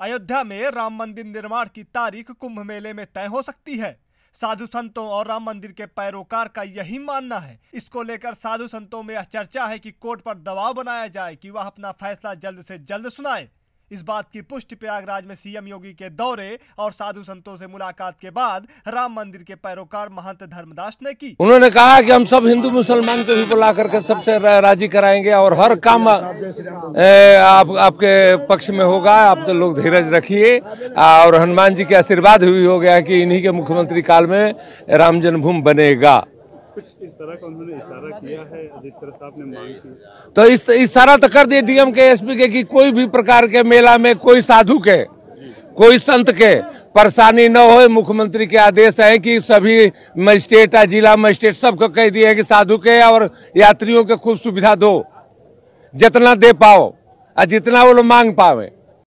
अयोध्या में राम मंदिर निर्माण की तारीख कुंभ मेले में तय हो सकती है साधु संतों और राम मंदिर के पैरोकार का यही मानना है इसको लेकर साधु संतों में यह चर्चा है कि कोर्ट पर दबाव बनाया जाए कि वह अपना फैसला जल्द से जल्द सुनाए इस बात की पुष्टि प्रयागराज में सीएम योगी के दौरे और साधु संतों से मुलाकात के बाद राम मंदिर के पैरोकार महंत धर्मदास ने की उन्होंने कहा कि हम सब हिंदू मुसलमान को भी बुला करके सबसे राजी कराएंगे और हर काम ए, आप आपके पक्ष में होगा आप तो लोग धीरज रखिए और हनुमान जी के आशीर्वाद भी हो गया की इन्ही के मुख्यमंत्री काल में राम जन्मभूमि बनेगा कुछ इस तरह का उन्होंने इशारा किया है जिस तरह मांग की तो इस इशारा तो कर दिए डीएम के एस के की कोई भी प्रकार के मेला में कोई साधु के कोई संत के परेशानी न हो मुख्यमंत्री के आदेश है कि सभी मजिस्ट्रेट या जिला मजिस्ट्रेट सबको कह दिए कि साधु के और यात्रियों के खूब सुविधा दो जितना दे पाओ और जितना वो लोग मांग पावे